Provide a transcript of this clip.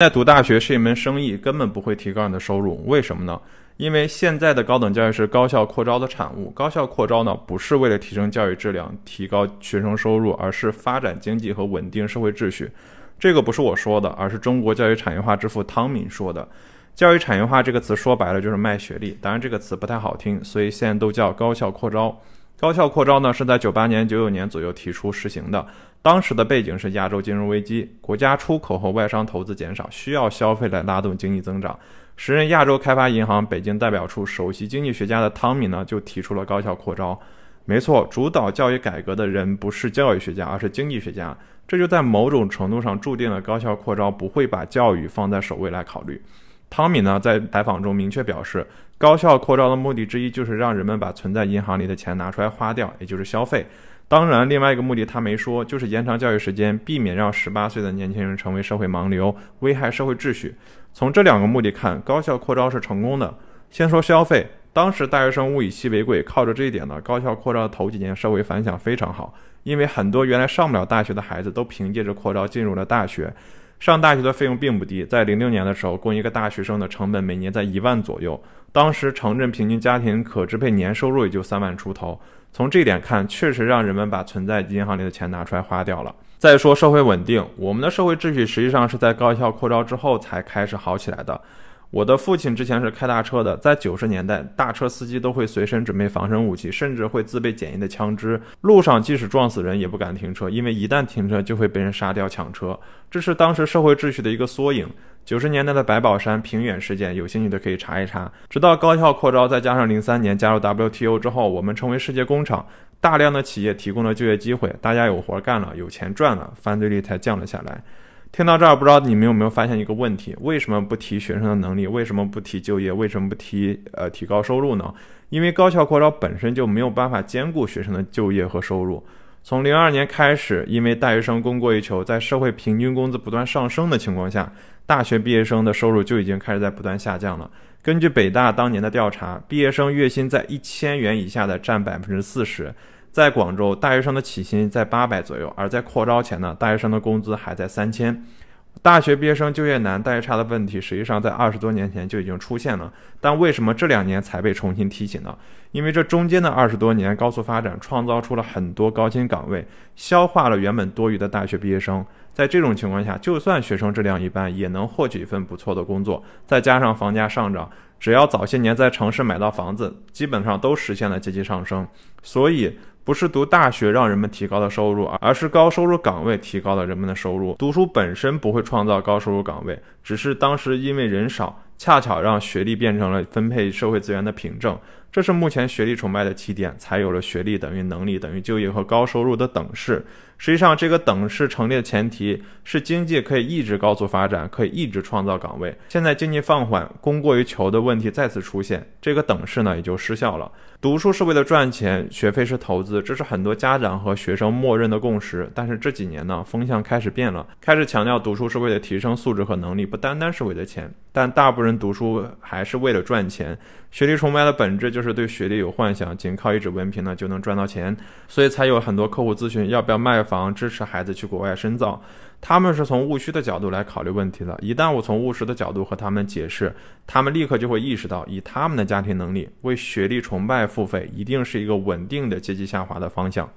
在读大学是一门生意，根本不会提高你的收入。为什么呢？因为现在的高等教育是高校扩招的产物。高校扩招呢，不是为了提升教育质量、提高学生收入，而是发展经济和稳定社会秩序。这个不是我说的，而是中国教育产业化之父汤敏说的。教育产业化这个词说白了就是卖学历，当然这个词不太好听，所以现在都叫高校扩招。高校扩招呢，是在九八年、九九年左右提出实行的。当时的背景是亚洲金融危机，国家出口和外商投资减少，需要消费来拉动经济增长。时任亚洲开发银行北京代表处首席经济学家的汤米呢，就提出了高校扩招。没错，主导教育改革的人不是教育学家，而是经济学家。这就在某种程度上注定了高校扩招不会把教育放在首位来考虑。汤米呢在采访中明确表示，高校扩招的目的之一就是让人们把存在银行里的钱拿出来花掉，也就是消费。当然，另外一个目的他没说，就是延长教育时间，避免让十八岁的年轻人成为社会盲流，危害社会秩序。从这两个目的看，高校扩招是成功的。先说消费，当时大学生物以稀为贵，靠着这一点呢，高校扩招头几年社会反响非常好，因为很多原来上不了大学的孩子都凭借着扩招进入了大学。上大学的费用并不低，在零六年的时候，供一个大学生的成本每年在一万左右。当时城镇平均家庭可支配年收入也就三万出头，从这点看，确实让人们把存在银行里的钱拿出来花掉了。再说社会稳定，我们的社会秩序实际上是在高校扩招之后才开始好起来的。我的父亲之前是开大车的，在九十年代，大车司机都会随身准备防身武器，甚至会自备简易的枪支。路上即使撞死人也不敢停车，因为一旦停车就会被人杀掉抢车。这是当时社会秩序的一个缩影。九十年代的白宝山平远事件，有兴趣的可以查一查。直到高校扩招，再加上零三年加入 WTO 之后，我们成为世界工厂，大量的企业提供了就业机会，大家有活干了，有钱赚了，犯罪率才降了下来。听到这儿，不知道你们有没有发现一个问题？为什么不提学生的能力？为什么不提就业？为什么不提呃提高收入呢？因为高校扩招本身就没有办法兼顾学生的就业和收入。从零二年开始，因为大学生供过于求，在社会平均工资不断上升的情况下，大学毕业生的收入就已经开始在不断下降了。根据北大当年的调查，毕业生月薪在一千元以下的占百分之四十。在广州，大学生的起薪在八百左右，而在扩招前呢，大学生的工资还在三千。大学毕业生就业难、待遇差的问题，实际上在二十多年前就已经出现了，但为什么这两年才被重新提醒呢？因为这中间的二十多年高速发展，创造出了很多高薪岗位，消化了原本多余的大学毕业生。在这种情况下，就算学生质量一般，也能获取一份不错的工作。再加上房价上涨。只要早些年在城市买到房子，基本上都实现了阶级上升。所以，不是读大学让人们提高了收入而是高收入岗位提高了人们的收入。读书本身不会创造高收入岗位，只是当时因为人少，恰巧让学历变成了分配社会资源的凭证。这是目前学历崇拜的起点，才有了学历等于能力等于就业和高收入的等式。实际上，这个等式成立的前提是经济可以一直高速发展，可以一直创造岗位。现在经济放缓，供过于求的问题再次出现，这个等式呢也就失效了。读书是为了赚钱，学费是投资，这是很多家长和学生默认的共识。但是这几年呢，风向开始变了，开始强调读书是为了提升素质和能力，不单单是为了钱。但大部分人读书还是为了赚钱。学历崇拜的本质就。就是对学历有幻想，仅靠一纸文凭呢就能赚到钱，所以才有很多客户咨询要不要卖房，支持孩子去国外深造。他们是从务虚的角度来考虑问题的，一旦我从务实的角度和他们解释，他们立刻就会意识到，以他们的家庭能力为学历崇拜付费，一定是一个稳定的阶级下滑的方向。